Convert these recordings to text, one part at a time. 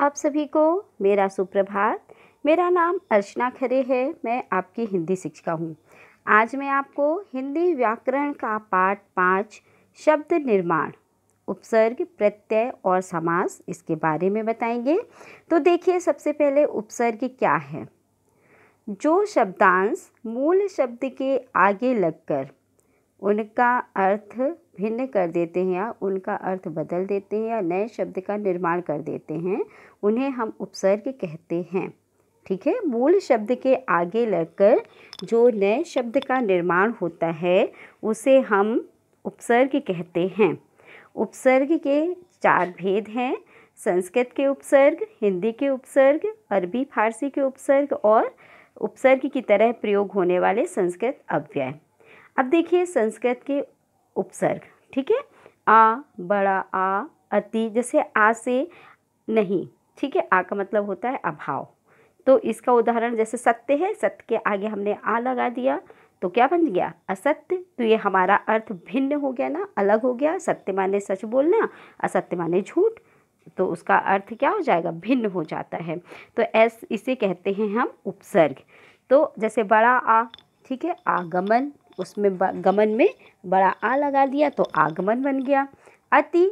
आप सभी को मेरा सुप्रभात मेरा नाम अर्चना खरे है मैं आपकी हिंदी शिक्षिका हूँ आज मैं आपको हिंदी व्याकरण का पाठ पाँच शब्द निर्माण उपसर्ग प्रत्यय और समास इसके बारे में बताएंगे तो देखिए सबसे पहले उपसर्ग क्या है जो शब्दांश मूल शब्द के आगे लगकर उनका अर्थ भिन्न कर देते हैं या उनका अर्थ बदल देते हैं या नए शब्द का निर्माण कर देते हैं उन्हें हम उपसर्ग कहते हैं ठीक है मूल शब्द के आगे लगकर जो नए शब्द का निर्माण होता है उसे हम उपसर्ग कहते हैं उपसर्ग के चार भेद हैं संस्कृत के उपसर्ग हिंदी के उपसर्ग अरबी फारसी के उपसर्ग और उपसर्ग की तरह प्रयोग होने वाले संस्कृत अव्यय अब देखिए संस्कृत के उपसर्ग ठीक है आ बड़ा आ अति जैसे आ से नहीं ठीक है आ का मतलब होता है अभाव तो इसका उदाहरण जैसे सत्य है सत्य के आगे हमने आ लगा दिया तो क्या बन गया असत्य तो ये हमारा अर्थ भिन्न हो गया ना अलग हो गया सत्य माने सच बोलना असत्य माने झूठ तो उसका अर्थ क्या हो जाएगा भिन्न हो जाता है तो एस इसे कहते हैं हम उपसर्ग तो जैसे बड़ा आ ठीक है आगमन उसमें गमन में बड़ा आ लगा दिया तो आगमन बन गया अति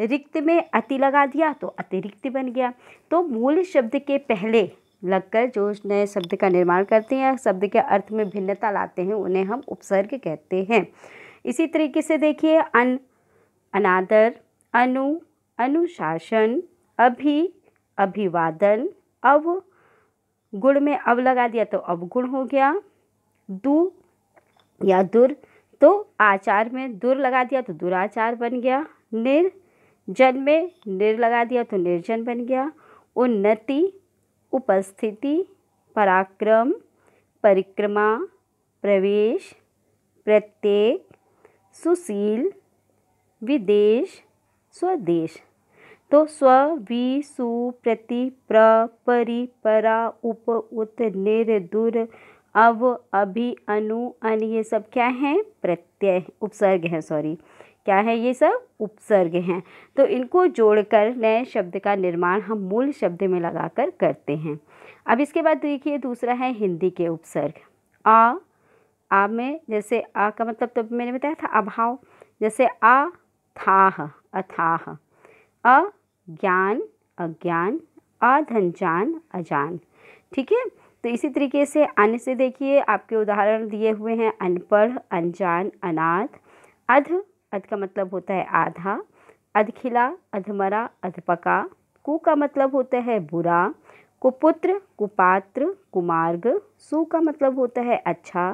रिक्त में अति लगा दिया तो अतिरिक्त बन गया तो मूल शब्द के पहले लगकर जो नए शब्द का निर्माण करते हैं शब्द के अर्थ में भिन्नता लाते हैं उन्हें हम उपसर्ग कहते हैं इसी तरीके से देखिए अन अनादर अनु अनुशासन अभि अभिवादन अव गुण में अव लगा दिया तो अवगुण हो गया दू या दुर तो आचार में दुर लगा दिया तो दुराचार बन गया निर जन में निर लगा दिया तो निर्जन बन गया उन्नति उपस्थिति पराक्रम परिक्रमा प्रवेश प्रत्येक सुशील विदेश स्वदेश तो स्व वि सु प्रति प्र परि परा उप उत निर दुर अव अभी अनु अन ये सब क्या हैं प्रत्यय उपसर्ग है सॉरी क्या है ये सब उपसर्ग हैं तो इनको जोड़कर नए शब्द का निर्माण हम मूल शब्द में लगाकर करते हैं अब इसके बाद देखिए दूसरा है हिंदी के उपसर्ग आ आ में जैसे आ का मतलब तो मैंने बताया था अभाव जैसे आ थाह अथाह अज्ञान अज्ञान अधनजान अजान ठीक है तो इसी तरीके से अन्य से देखिए आपके उदाहरण दिए हुए हैं अनपढ़ अनजान अनाथ अध अध का मतलब होता है आधा अधखिला अधमरा अधपका कु का मतलब होता है बुरा कुपुत्र कुपात्र कुमार्ग सु का मतलब होता है अच्छा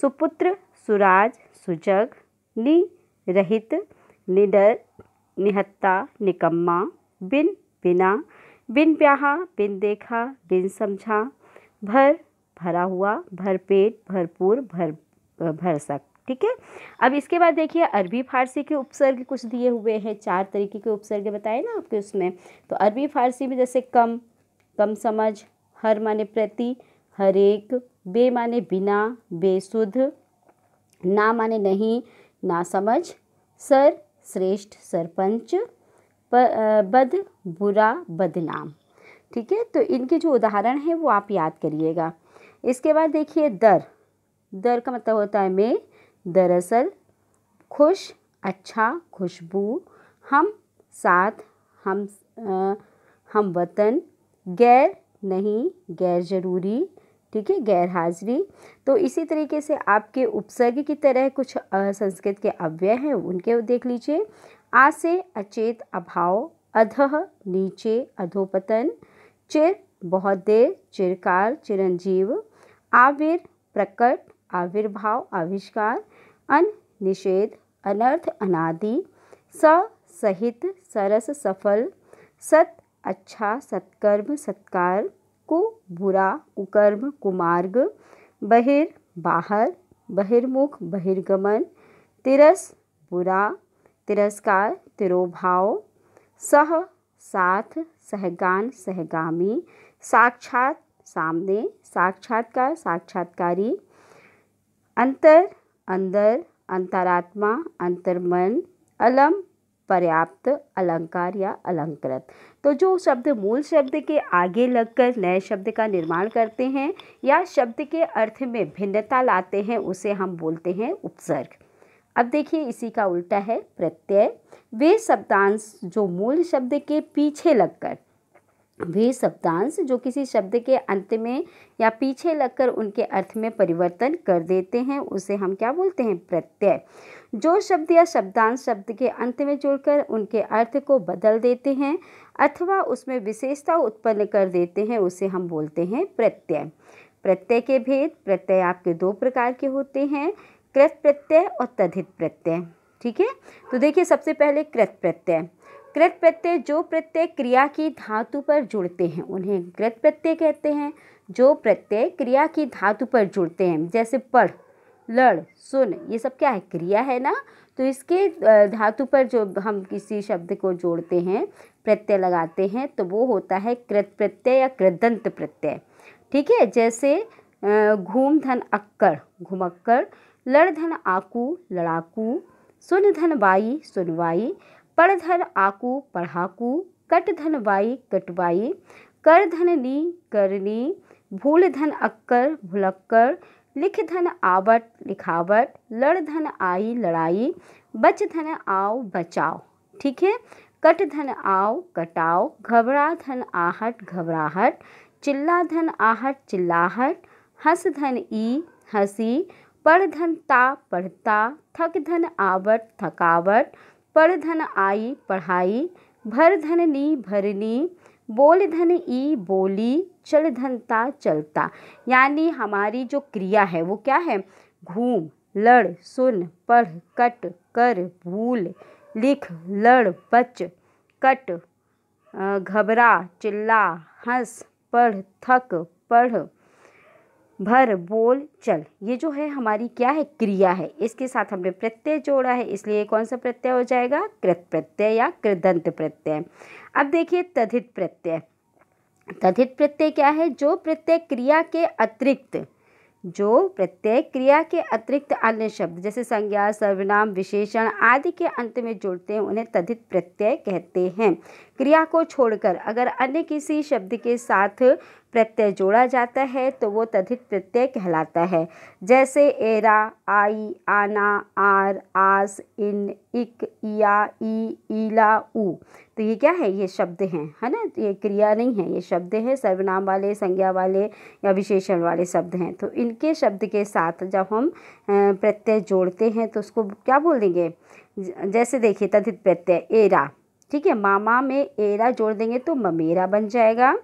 सुपुत्र सुराज सुजग नि रहित निडर निहत्ता निकम्मा बिन बिना बिन प्याहा बिन देखा बिन समझा भर भरा हुआ भरपेट भरपूर भर भरसक ठीक है अब इसके बाद देखिए अरबी फारसी के उपसर्ग कुछ दिए हुए हैं चार तरीके के उपसर्ग बताए ना आपके उसमें तो अरबी फारसी में जैसे कम कम समझ हर माने प्रति एक बे माने बिना बेसुध ना माने नहीं ना समझ सर श्रेष्ठ सरपंच बद बुरा बदनाम ठीक है तो इनके जो उदाहरण हैं वो आप याद करिएगा इसके बाद देखिए दर दर का मतलब होता है मैं दरअसल खुश अच्छा खुशबू हम साथ हम आ, हम वतन गैर नहीं गैर ज़रूरी ठीक है गैर हाजिरी तो इसी तरीके से आपके उपसर्ग की तरह कुछ संस्कृत के अव्यय हैं उनके देख लीजिए आ से अचेत अभाव अधह नीचे अधोपतन चिर बहुत देर चिरकाल चिरंजीव आविर प्रकट आविर्भाव आविष्कार अन निषेध अनर्थ अनादि स सहित सरस सफल सत अच्छा सत्कर्म सत्कार कु बुरा कुकर्म कुमार्ग बहिर बाहर बहिर्मुख बहिर्गमन तिरस बुरा तिरस्कार तिरोभाव सह साथ सहगान सहगामी साक्षात सामने साक्षात्कार साक्षात्कारी अंतर अंदर अंतरात्मा अंतर्मन अलम पर्याप्त अलंकार या अलंकृत तो जो शब्द मूल शब्द के आगे लगकर नए शब्द का निर्माण करते हैं या शब्द के अर्थ में भिन्नता लाते हैं उसे हम बोलते हैं उपसर्ग अब देखिए इसी का उल्टा है प्रत्यय वे शब्दांश जो मूल शब्द के पीछे लगकर वे शब्दांश जो किसी शब्द के अंत में या पीछे लगकर उनके अर्थ में परिवर्तन कर देते हैं उसे हम क्या बोलते हैं प्रत्यय जो शब्द या शब्दांश शब्द के अंत में जुड़कर उनके अर्थ को बदल देते हैं अथवा उसमें विशेषता उत्पन्न कर देते हैं उसे हम बोलते हैं प्रत्यय प्रत्यय के भेद प्रत्यय आपके दो प्रकार के होते हैं कृत प्रत्यय और तद्धित प्रत्यय ठीक है तो देखिए सबसे पहले कृत प्रत्यय कृत प्रत्यय जो प्रत्यय क्रिया की धातु पर जुड़ते हैं उन्हें कृत प्रत्यय कहते हैं जो प्रत्यय क्रिया की धातु पर जुड़ते हैं जैसे पढ़ लड़ सुन ये सब क्या है क्रिया है ना तो इसके धातु पर जो हम किसी शब्द को जोड़ते हैं प्रत्यय लगाते हैं तो वो होता है कृत प्रत्यय या कृदंत प्रत्यय ठीक है जैसे घूम धन अक्कड़ घुमक्कड़ लड़ धन आकू लड़ाकू सुन धन बाई सुनवाई पढ़ धन आकू पढ़ाकू कट धन बाई कटवाई कर धन नी करनी भूल धन अक्कर भुलक्कर लिख धन आवट लिखावट लड़ धन आई लड़ाई बच धन आओ बचाओ ठीक है कट धन आओ कटाओ घबरा धन आहट घबराहट चिल्ला धन आहट चिल्लाहट हस धन ई हंसी पढ़ धन ता पढ़ता थक धन आवट थकावट पढ़ धन आई पढ़ाई भर धन नी भरनी बोल धन ई बोली चल धन ता चलता यानी हमारी जो क्रिया है वो क्या है घूम लड़ सुन पढ़ कट कर भूल लिख लड़ बच कट घबरा चिल्ला हंस पढ़ थक पढ़ भर बोल चल ये जो है हमारी क्या है क्रिया है इसके साथ हमने प्रत्यय जोड़ा है इसलिए कौन सा प्रत्यय हो जाएगा कृत प्रत्यय या कृदंत प्रत्यय अब देखिए तथित प्रत्यय तथित प्रत्यय क्या है जो प्रत्यय क्रिया के अतिरिक्त जो प्रत्यय क्रिया के अतिरिक्त अन्य शब्द जैसे संज्ञा सर्वनाम विशेषण आदि के अंत में जोड़ते हैं उन्हें तथित प्रत्यय कहते हैं क्रिया को छोड़कर अगर अन्य किसी शब्द के साथ प्रत्यय जोड़ा जाता है तो वो तथित प्रत्यय कहलाता है जैसे एरा आई आना आर आस इन इक या ई ईला उ तो ये क्या है ये शब्द हैं है ना ये क्रिया नहीं है ये शब्द है सर्वनाम वाले संज्ञा वाले या विशेषण वाले शब्द हैं तो इनके शब्द के साथ जब हम प्रत्यय जोड़ते हैं तो उसको क्या बोल देंगे जैसे देखिए तथित प्रत्यय एरा ठीक है मामा में एरा जोड़ देंगे तो ममेरा बन जाएगा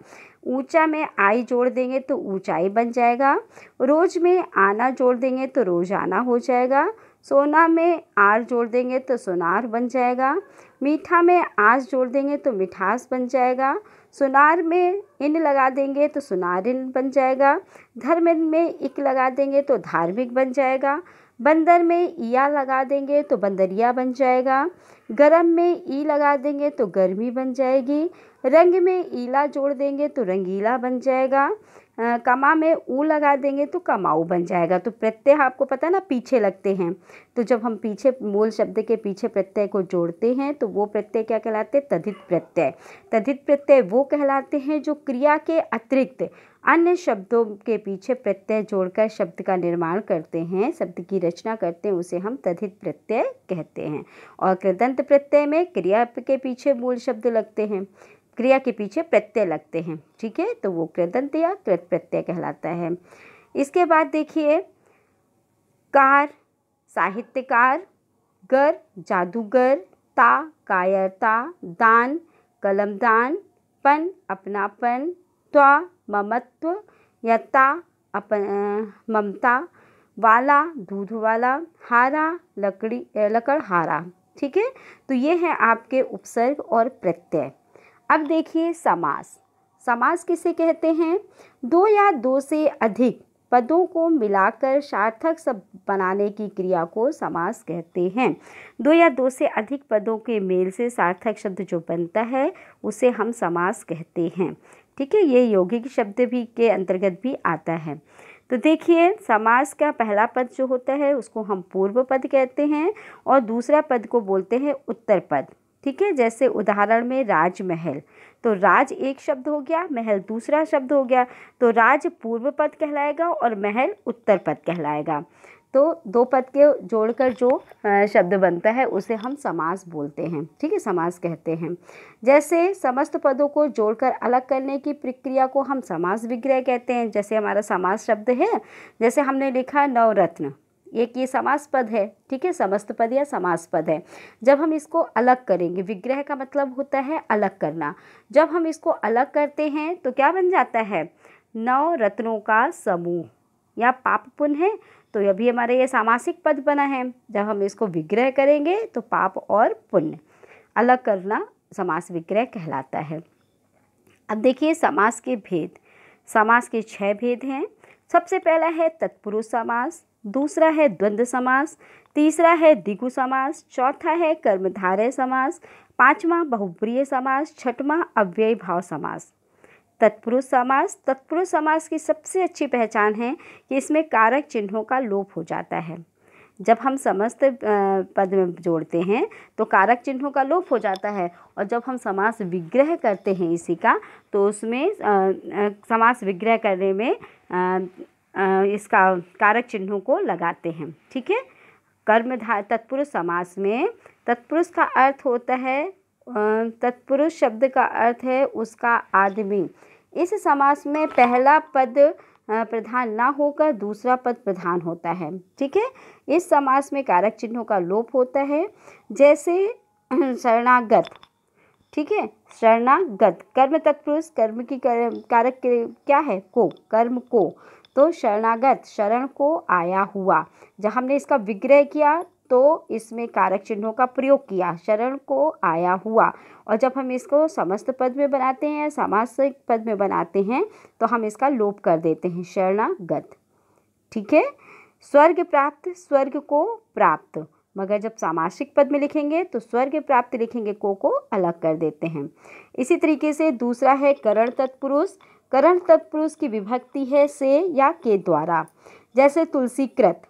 ऊंचा में आई जोड़ देंगे तो ऊंचाई बन जाएगा रोज में आना जोड़ देंगे तो रोजाना हो जाएगा सोना में आर जोड़ देंगे तो सोनार बन जाएगा मीठा में आस जोड़ देंगे तो मिठास बन जाएगा सुनार में इन लगा देंगे तो इन बन जाएगा धर्म में इक लगा देंगे तो धार्मिक बन जाएगा बंदर में ईया लगा देंगे तो बंदरिया बन जाएगा गरम में ई लगा देंगे तो गर्मी बन जाएगी रंग में ईला जोड़ देंगे तो रंगीला बन जाएगा आ, कमा में ऊ लगा देंगे तो कमाऊ बन जाएगा तो प्रत्यय आपको पता ना पीछे लगते हैं तो जब हम पीछे मूल शब्द के पीछे प्रत्यय को जोड़ते हैं तो वो प्रत्यय क्या कहलाते हैं तधित प्रत्यय तधित प्रत्यय वो कहलाते हैं जो क्रिया के अतिरिक्त अन्य शब्दों के पीछे प्रत्यय जोड़कर शब्द का निर्माण करते हैं शब्द की रचना करते हैं उसे हम तथित प्रत्यय कहते हैं और कृदंत प्रत्यय में क्रिया के पीछे मूल शब्द लगते हैं क्रिया के पीछे प्रत्यय लगते हैं ठीक है तो वो कृदंत या कृत प्रत्यय कहलाता है इसके बाद देखिए कार साहित्यकार गर जादूगर ता कायरता दान कलमदान पन अपनापन त्वा ममत्व यता अप ममता वाला दूध वाला हारा लकड़ी लकड़हारा ठीक है तो ये है आपके उपसर्ग और प्रत्यय अब देखिए समास समास किसे कहते हैं दो या दो से अधिक पदों को मिलाकर सार्थक शब्द बनाने की क्रिया को समास कहते हैं दो या दो से अधिक पदों के मेल से सार्थक शब्द जो बनता है उसे हम समास कहते हैं ठीक है ये यौगिक शब्द भी के अंतर्गत भी आता है तो देखिए समास का पहला पद जो होता है उसको हम पूर्व पद कहते हैं और दूसरा पद को बोलते हैं उत्तर पद ठीक है जैसे उदाहरण में राजमहल तो राज एक शब्द हो गया महल दूसरा शब्द हो गया तो राज पूर्व पद कहलाएगा और महल उत्तर पद कहलाएगा तो दो पद के जोड़कर जो शब्द बनता है उसे हम समास बोलते हैं ठीक है समास कहते हैं जैसे समस्त पदों को जोड़कर अलग करने की प्रक्रिया को हम समास विग्रह कहते हैं जैसे हमारा समास शब्द है जैसे हमने लिखा नवरत्न एक ये समास पद है ठीक है समस्त पद या समास पद है जब हम इसको अलग करेंगे विग्रह का मतलब होता है अलग करना जब हम इसको अलग करते हैं तो क्या बन जाता है नौ रत्नों का समूह या पाप पुण्य है तो अभी हमारे ये सामासिक पद बना है जब हम इसको विग्रह करेंगे तो पाप और पुण्य अलग करना समास विग्रह कहलाता है अब देखिए समास के भेद समास के छह भेद हैं सबसे पहला है तत्पुरुष समास दूसरा है द्वंद्व समास तीसरा है दिगु समास चौथा है कर्मधारय समास पांचवा बहुप्रिय समास छठवा अव्यय भाव समास तत्पुरुष समास तत्पुरुष समास की सबसे अच्छी पहचान है कि इसमें कारक चिन्हों का लोप हो जाता है जब हम समस्त पद में जोड़ते हैं तो कारक चिन्हों का लोप हो जाता है और जब हम समास विग्रह करते हैं इसी का तो उसमें समास विग्रह करने में आ, आ, इसका कारक चिन्हों को लगाते हैं ठीक है कर्मधार तत्पुरुष समास में तत्पुरुष का अर्थ होता है तत्पुरुष शब्द का अर्थ है उसका आदमी इस समास में पहला पद प्रधान ना होकर दूसरा पद प्रधान होता है ठीक है इस समास में कारक चिन्हों का लोप होता है जैसे शरणागत ठीक है शरणागत कर्म तत्पुरुष कर्म की कर्म, कारक क्या है को कर्म को तो शरणागत शरण को आया हुआ जहाँ हमने इसका विग्रह किया तो इसमें कारक चिन्हों का प्रयोग किया शरण को आया हुआ और जब हम इसको समस्त पद में बनाते हैं सामासिक पद में बनाते हैं तो हम इसका लोप कर देते हैं शरणागत ठीक है स्वर्ग प्राप्त स्वर्ग को प्राप्त मगर जब सामासिक पद में लिखेंगे तो स्वर्ग प्राप्त लिखेंगे को को अलग कर देते हैं इसी तरीके से दूसरा है करण तत्पुरुष करण तत्पुरुष की विभक्ति है से या के द्वारा जैसे तुलसीकृत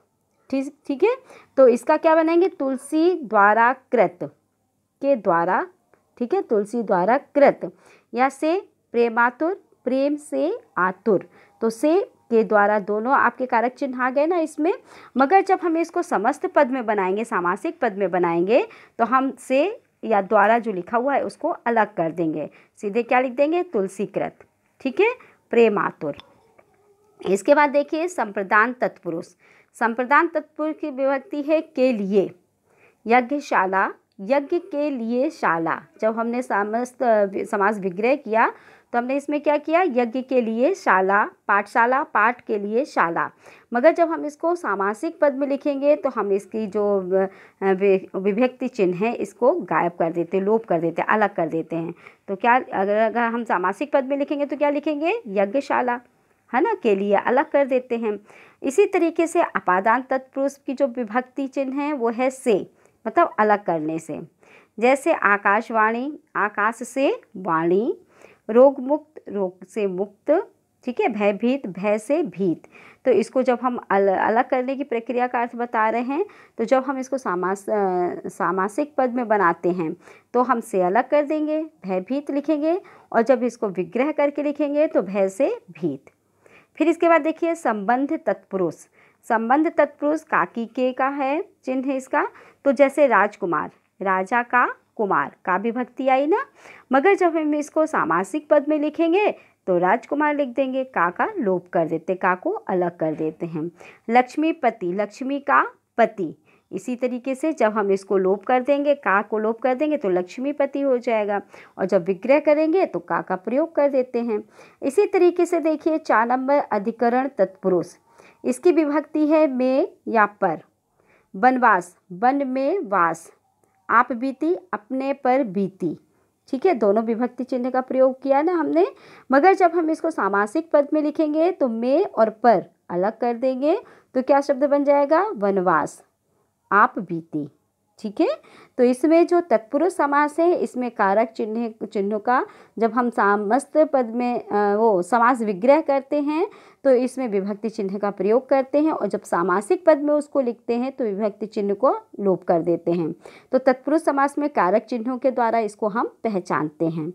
ठीक ठीक है तो इसका क्या बनाएंगे तुलसी द्वारा कृत के द्वारा ठीक है तुलसी द्वारा कृत या से प्रेमातुर प्रेम से आतुर तो से के द्वारा दोनों आपके कारक चिन्ह आ गए ना इसमें मगर जब हम इसको समस्त पद में बनाएंगे सामासिक पद में बनाएंगे तो हम से या द्वारा जो लिखा हुआ है उसको अलग कर देंगे सीधे क्या लिख देंगे तुलसी कृत ठीक है प्रेमातुर इसके बाद देखिए संप्रदान तत्पुरुष संप्रदान तत्पुर की विभक्ति है के लिए यज्ञशाला यज्ञ के लिए शाला जब हमने समस्त समाज विग्रह किया तो हमने इसमें क्या किया यज्ञ के लिए शाला पाठशाला पाठ के लिए शाला मगर जब हम इसको सामासिक पद में लिखेंगे तो हम इसकी जो विभक्ति चिन्ह है इसको गायब कर देते लोप कर देते अलग कर देते हैं तो क्या अगर अगर हम सामासिक पद में लिखेंगे तो क्या लिखेंगे यज्ञशाला है ना के लिए अलग कर देते हैं इसी तरीके से अपादान तत्पुरुष की जो विभक्ति चिन्ह है वो है से मतलब अलग करने से जैसे आकाशवाणी आकाश से वाणी रोग मुक्त रोग से मुक्त ठीक है भयभीत भय से भीत तो इसको जब हम अल, अलग करने की प्रक्रिया का अर्थ बता रहे हैं तो जब हम इसको सामास सामासिक पद में बनाते हैं तो हम से अलग कर देंगे भयभीत लिखेंगे और जब इसको विग्रह करके लिखेंगे तो भय से भीत फिर इसके बाद देखिए संबंध तत्पुरुष संबंध तत्पुरुष काकी के का है चिन्ह है इसका तो जैसे राजकुमार राजा का कुमार का भी भक्ति आई ना मगर जब हम इसको सामासिक पद में लिखेंगे तो राजकुमार लिख देंगे का का लोप कर देते का को अलग कर देते हैं लक्ष्मीपति लक्ष्मी का पति इसी तरीके से जब हम इसको लोप कर देंगे का को लोप कर देंगे तो लक्ष्मीपति हो जाएगा और जब विग्रह करेंगे तो का का प्रयोग कर देते हैं इसी तरीके से देखिए चार नंबर अधिकरण तत्पुरुष इसकी विभक्ति है में या पर वनवास वन में वास आप बीती अपने पर बीती ठीक है दोनों विभक्ति चिन्ह का प्रयोग किया ना हमने मगर जब हम इसको सामासिक पद में लिखेंगे तो में और पर अलग कर देंगे तो क्या शब्द बन जाएगा वनवास आप बीते ठीक है तो इसमें जो तत्पुरुष समास है इसमें कारक चिन्ह चिन्हों का जब हम समस्त पद में वो समास विग्रह करते हैं तो इसमें विभक्ति चिन्ह का प्रयोग करते हैं और जब सामासिक पद में उसको लिखते हैं तो विभक्ति चिन्ह को लोप कर देते हैं तो तत्पुरुष समास में कारक चिन्हों के द्वारा इसको हम पहचानते हैं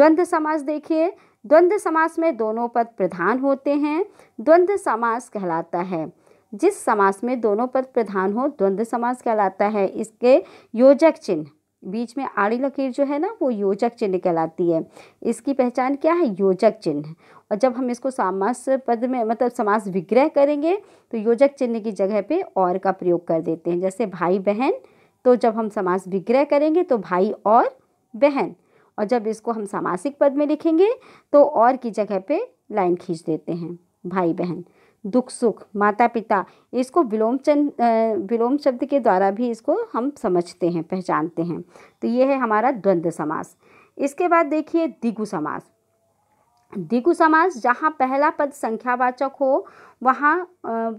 द्वंद्व समास देखिए द्वंद्व समास में दोनों पद प्रधान होते हैं द्वंद्व समास कहलाता है जिस समास में दोनों पद प्रधान हो द्वंद्व समास कहलाता है इसके योजक चिन्ह बीच में आड़ी लकीर जो है ना वो योजक चिन्ह कहलाती है इसकी पहचान क्या है योजक चिन्ह और जब हम इसको समास पद में मतलब समास विग्रह करेंगे तो योजक चिन्ह की जगह पे और का प्रयोग कर देते हैं जैसे भाई बहन तो जब हम समास विग्रह करेंगे तो भाई और बहन और जब इसको हम सामासिक पद में लिखेंगे तो और की जगह पे लाइन खींच देते हैं भाई बहन दुख सुख माता पिता इसको विलोम चंद विलोम शब्द के द्वारा भी इसको हम समझते हैं पहचानते हैं तो ये है हमारा द्वंद्व समास इसके बाद देखिए दिगु समास दिगु समास जहाँ पहला पद संख्यावाचक हो वहाँ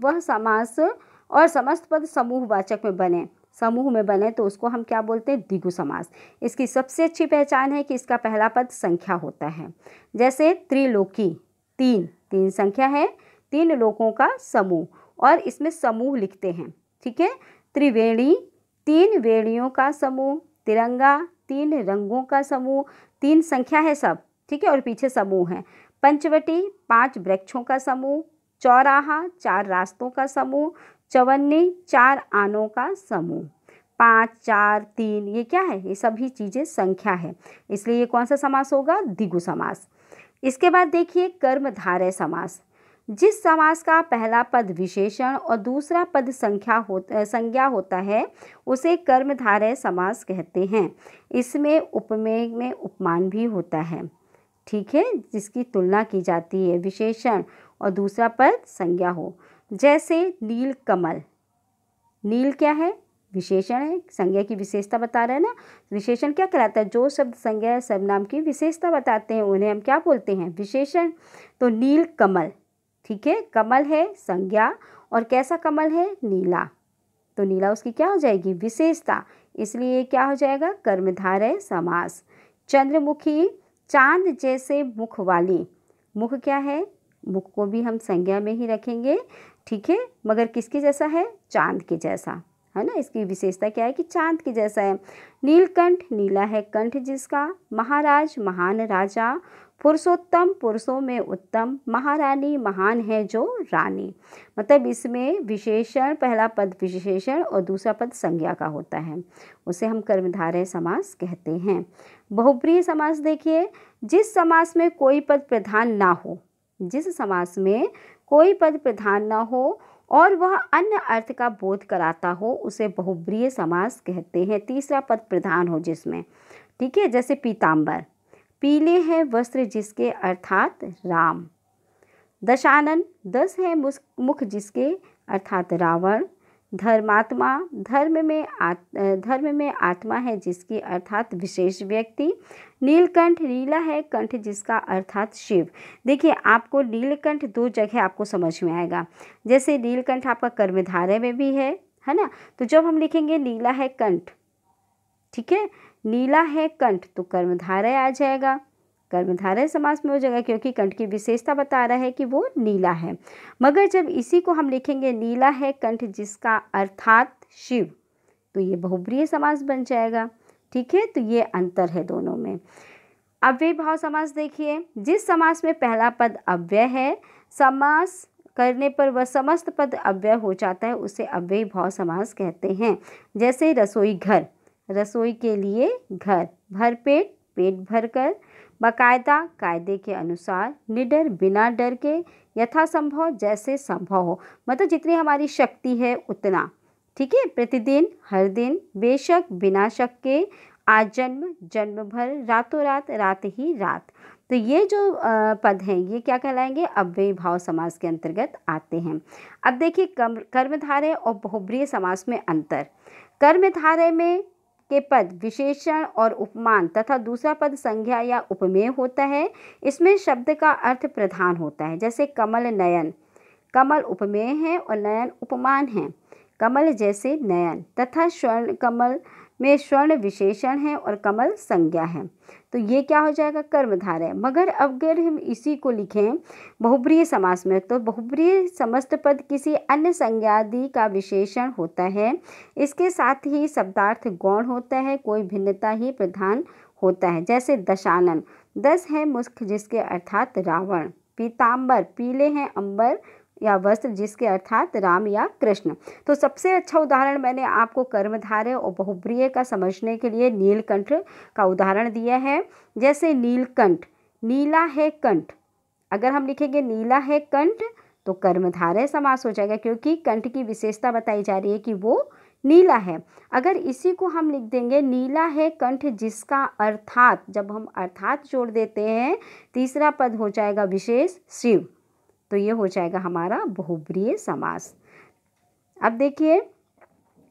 वह समास और समस्त पद समूहवाचक में बने समूह में बने तो उसको हम क्या बोलते हैं दिगु समास इसकी सबसे अच्छी पहचान है कि इसका पहला पद संख्या होता है जैसे त्रिलोकी तीन तीन संख्या है तीन लोगों का समूह और इसमें समूह लिखते हैं ठीक है त्रिवेणी तीन वेणियों का समूह तिरंगा तीन रंगों का समूह तीन संख्या है सब ठीक है और पीछे समूह है पंचवटी पांच वृक्षों का समूह चौराहा चार रास्तों का समूह चवन्नी चार आनों का समूह पाँच चार तीन ये क्या है ये सभी चीज़ें संख्या है इसलिए ये कौन सा समास होगा दिगु समास इसके बाद देखिए कर्मधारय समास जिस समास का पहला पद विशेषण और दूसरा पद संख्या हो संज्ञा होता है उसे कर्मधारय समास कहते हैं इसमें उपमेय में उपमान भी होता है ठीक है जिसकी तुलना की जाती है विशेषण और दूसरा पद संज्ञा हो जैसे नील कमल नील क्या है विशेषण है संज्ञा की विशेषता बता रहे हैं ना विशेषण क्या कहलाता है जो शब्द संज्ञा सब सर्वनाम की विशेषता बताते हैं उन्हें हम क्या बोलते हैं विशेषण तो नील कमल ठीक है कमल है संज्ञा और कैसा कमल है नीला तो नीला उसकी क्या हो जाएगी विशेषता इसलिए क्या हो जाएगा कर्मधारय समास चंद्रमुखी चांद जैसे मुख वाली मुख क्या है मुख को भी हम संज्ञा में ही रखेंगे ठीक है मगर किसके जैसा है चांद के जैसा है ना इसकी विशेषता क्या है कि चांद के जैसा है नीलकंठ नीला है कंठ जिसका महाराज महान राजा पुरुषोत्तम पुरुषों में उत्तम महारानी महान है जो रानी मतलब इसमें विशेषण पहला पद विशेषण और दूसरा पद संज्ञा का होता है उसे हम कर्मधारय समास कहते हैं बहुप्रिय समास देखिए जिस समास में कोई पद प्रधान ना हो जिस समास में कोई पद प्रधान ना हो और वह अन्य अर्थ का बोध कराता हो उसे बहुब्रिय समास कहते हैं तीसरा पद प्रधान हो जिसमें ठीक है जैसे पीताम्बर पीले हैं वस्त्र जिसके अर्थात राम दशानन दस है मुख जिसके अर्थात रावण धर्मात्मा धर्म में आत धर्म में आत्मा है जिसकी अर्थात विशेष व्यक्ति नीलकंठ नीला है कंठ जिसका अर्थात शिव देखिए आपको नीलकंठ दो जगह आपको समझ में आएगा जैसे नीलकंठ आपका कर्मधारय में भी है है ना तो जब हम लिखेंगे नीला है कंठ ठीक है नीला है कंठ तो कर्मधारय आ जाएगा कर्मधारय समास में हो जाएगा क्योंकि कंठ की विशेषता बता रहा है कि वो नीला है मगर जब इसी को हम लिखेंगे नीला है कंठ जिसका अर्थात शिव तो ये बहुब्रीय समास बन जाएगा ठीक है तो ये अंतर है दोनों में अव्यय भाव समास देखिए जिस समास में पहला पद अव्यय है समास करने पर वह समस्त पद अव्यय हो जाता है उसे अव्यय भाव समास कहते हैं जैसे रसोई घर रसोई के लिए घर भरपेट पेट भरकर बाकायदा कायदे के अनुसार निडर बिना डर के यथासंभव जैसे संभव हो मतलब जितनी हमारी शक्ति है उतना ठीक है प्रतिदिन हर दिन बेशक बिना शक के आज जन्म जन्म भर रातों रात रात ही रात तो ये जो पद हैं ये क्या कहलाएंगे अव्यय भाव समाज के अंतर्गत आते हैं अब देखिए कर्मधारय और बहुब्रीय समाज में अंतर कर्मधारय में के पद विशेषण और उपमान तथा दूसरा पद संज्ञा या उपमेय होता है इसमें शब्द का अर्थ प्रधान होता है जैसे कमल नयन कमल उपमेय है और नयन उपमान है कमल जैसे नयन तथा स्वर्ण कमल में स्वर्ण विशेषण है और कमल संज्ञा है तो ये क्या हो जाएगा है मगर अगर हम इसी को लिखें बहुप्रिय समास में तो बहुप्रिय समस्त पद किसी अन्य संज्ञादि का विशेषण होता है इसके साथ ही शब्दार्थ गौण होता है कोई भिन्नता ही प्रधान होता है जैसे दशानन दस है मुस्क जिसके अर्थात रावण पीताम्बर पीले हैं अंबर या वस्त्र जिसके अर्थात राम या कृष्ण तो सबसे अच्छा उदाहरण मैंने आपको कर्मधारय और बहुप्रिय का समझने के लिए नीलकंठ का उदाहरण दिया है जैसे नीलकंठ नीला है कंठ अगर हम लिखेंगे नीला है कंठ तो कर्मधारय समास हो जाएगा क्योंकि कंठ की विशेषता बताई जा रही है कि वो नीला है अगर इसी को हम लिख देंगे नीला है कंठ जिसका अर्थात जब हम अर्थात जोड़ देते हैं तीसरा पद हो जाएगा विशेष शिव तो ये हो जाएगा हमारा बहुब्रीय समास अब देखिए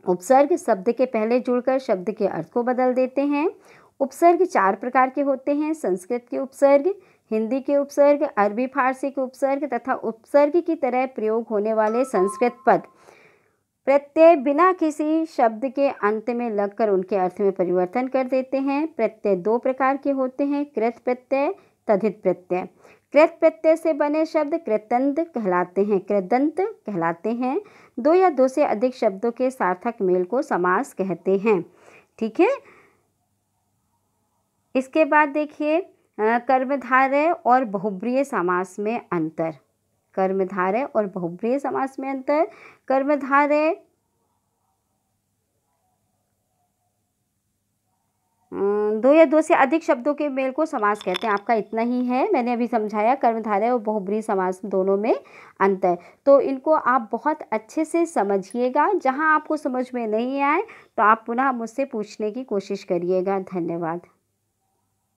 उपसर्ग शब्द के पहले जुड़कर शब्द के अर्थ को बदल देते हैं उपसर्ग चार प्रकार के होते हैं संस्कृत के उपसर्ग हिंदी के उपसर्ग अरबी फारसी के उपसर्ग तथा उपसर्ग की तरह प्रयोग होने वाले संस्कृत पद प्रत्यय बिना किसी शब्द के अंत में लगकर उनके अर्थ में परिवर्तन कर देते हैं प्रत्यय दो प्रकार के होते हैं कृत प्रत्यय तथित प्रत्यय कृत प्रत्यय से बने शब्द कृतंत कहलाते हैं कृदंत कहलाते हैं दो या दो से अधिक शब्दों के सार्थक मेल को समास कहते हैं ठीक है इसके बाद देखिए कर्मधारय और बहुब्रीय समास में अंतर कर्मधारय और बहुब्रीय समास में अंतर कर्मधारय दो या दो से अधिक शब्दों के मेल को समास कहते हैं आपका इतना ही है मैंने अभी समझाया कर्मधारय और बहुब्री समास दोनों में अंतर तो इनको आप बहुत अच्छे से समझिएगा जहां आपको समझ में नहीं आए तो आप पुनः मुझसे पूछने की कोशिश करिएगा धन्यवाद